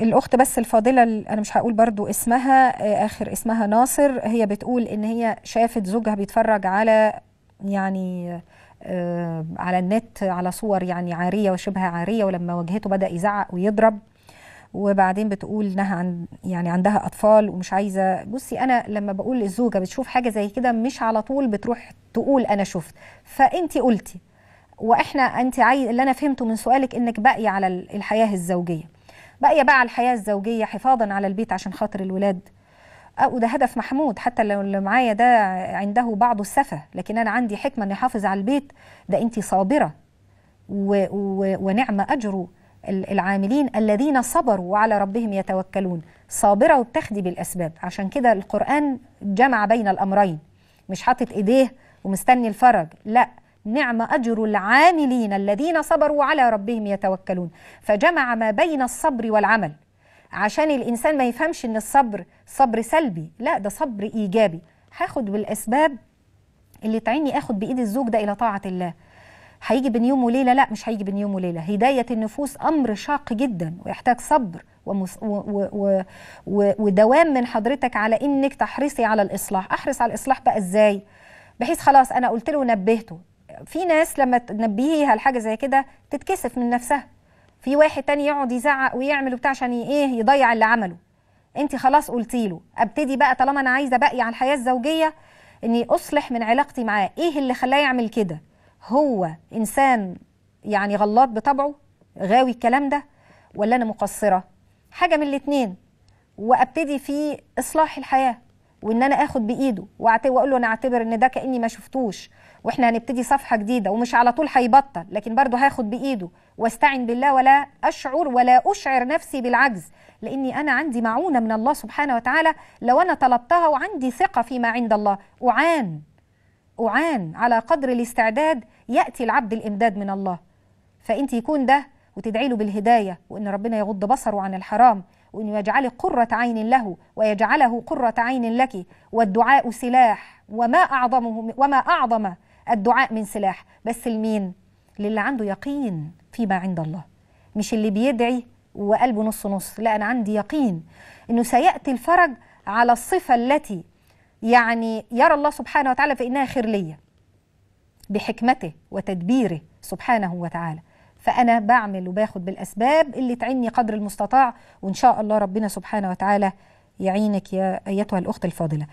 الاخت بس الفاضله انا مش هقول برضو اسمها آه، اخر اسمها ناصر هي بتقول ان هي شافت زوجها بيتفرج على يعني آه على النت على صور يعني عاريه وشبه عاريه ولما واجهته بدا يزعق ويضرب وبعدين بتقول انها عن يعني عندها اطفال ومش عايزه بصي انا لما بقول للزوجه بتشوف حاجه زي كده مش على طول بتروح تقول انا شفت فانت قلتي واحنا انت عايز اللي انا فهمته من سؤالك انك باقيه على الحياه الزوجيه باقيه بقى على الحياه الزوجيه حفاظا على البيت عشان خاطر الولاد أه، وده هدف محمود حتى لو اللي معايا ده عنده بعض السفه لكن انا عندي حكمه اني احافظ على البيت ده انت صابره و و ونعم اجر العاملين الذين صبروا وعلى ربهم يتوكلون صابره وبتخدي بالاسباب عشان كده القران جمع بين الامرين مش حاطط ايديه ومستني الفرج لا نعم أجر العاملين الذين صبروا على ربهم يتوكلون فجمع ما بين الصبر والعمل عشان الإنسان ما يفهمش إن الصبر صبر سلبي لا ده صبر إيجابي هاخد بالأسباب اللي تعيني اخد بايد الزوج ده الى طاعه الله هيجي بين يوم وليله لا مش هيجي بين يوم وليله هدايه النفوس امر شاق جدا ويحتاج صبر ومس... و... و... و... ودوام من حضرتك على انك تحرصي على الاصلاح احرص على الاصلاح بقى ازاي بحيث خلاص انا قلت له ونبهته في ناس لما تنبهيها لحاجه زي كده تتكسف من نفسها في واحد تاني يقعد يزعق ويعمل وبتاع عشان ايه يضيع اللي عمله انت خلاص قلتي له ابتدي بقى طالما انا عايزه باقي على الحياه الزوجيه اني اصلح من علاقتي معاه ايه اللي خلاه يعمل كده هو انسان يعني غلط بطبعه غاوي الكلام ده ولا انا مقصره حاجه من الاتنين وابتدي في اصلاح الحياه وان انا اخد بايده واقول له انا اعتبر ان ده كاني ما شفتوش واحنا هنبتدي صفحه جديده ومش على طول هيبطل لكن برضه هاخد بايده واستعن بالله ولا اشعر ولا اشعر نفسي بالعجز لاني انا عندي معونه من الله سبحانه وتعالى لو انا طلبتها وعندي ثقه فيما عند الله اعان اعان على قدر الاستعداد ياتي العبد الامداد من الله فانت يكون ده وتدعي له بالهدايه وان ربنا يغض بصره عن الحرام وأن يجعل قرة عين له ويجعله قرة عين لك والدعاء سلاح وما أعظمه وما أعظم الدعاء من سلاح بس لمين؟ للي عنده يقين فيما عند الله مش اللي بيدعي وقلبه نص نص لا أنا عندي يقين أنه سيأتي الفرج على الصفة التي يعني يرى الله سبحانه وتعالى فإنها خير ليا بحكمته وتدبيره سبحانه وتعالى فأنا بعمل وباخد بالأسباب اللي تعني قدر المستطاع وإن شاء الله ربنا سبحانه وتعالى يعينك يا أيتها الأخت الفاضلة